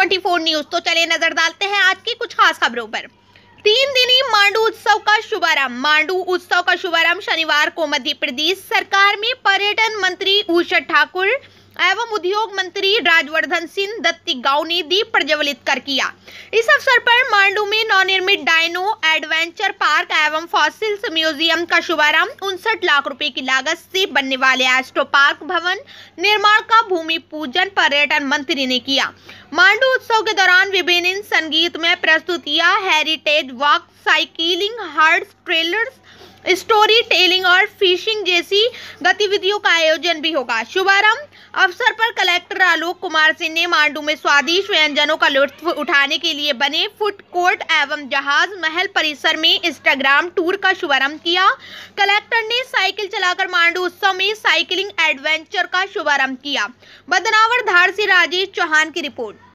24 news तो चलिए नजर डालते हैं आज की कुछ खास खबरों पर तीन दिनी मांडू उत्सव का शुभारंभ मांडू उत्सव का शुभारंभ शनिवार को मध्य प्रदेश सरकार में पर्यटन मंत्री उषा ठाकुर एवं उद्योग मंत्री राजवर्धन सिंह दत्ती गांव ने दीप प्रज्वलित कर किया इस अवसर पर मांडू में नवनिर्मित डायनो एडवेंचर पार्क एवं फॉसिल्स म्यूजियम का शुभारंभ उनसठ लाख रुपए की लागत से बनने वाले एस्ट्रो पार्क भवन निर्माण का भूमि पूजन पर्यटन मंत्री ने किया मांडू उत्सव के दौरान विभिन्न संगीत में प्रस्तुतियां heritage walk cycling hard trailers storytelling और फिशिंग जैसी गतिविधियों का आयोजन भी होगा शुभारंभ अवसर पर आलोक कुमार सिंह ने मांडू में स्वादिष्ट व्यंजनों का लुत्फ उठाने के लिए बने फूड कोर्ट एवं जहाज महल परिसर में इंस्टाग्राम टूर का शुभारंभ किया कलेक्टर ने साइकिल चलाकर मांडू उत्सव में साइकिलिंग एडवेंचर का शुभारंभ किया बदनावर धार से राजेश चौहान की रिपोर्ट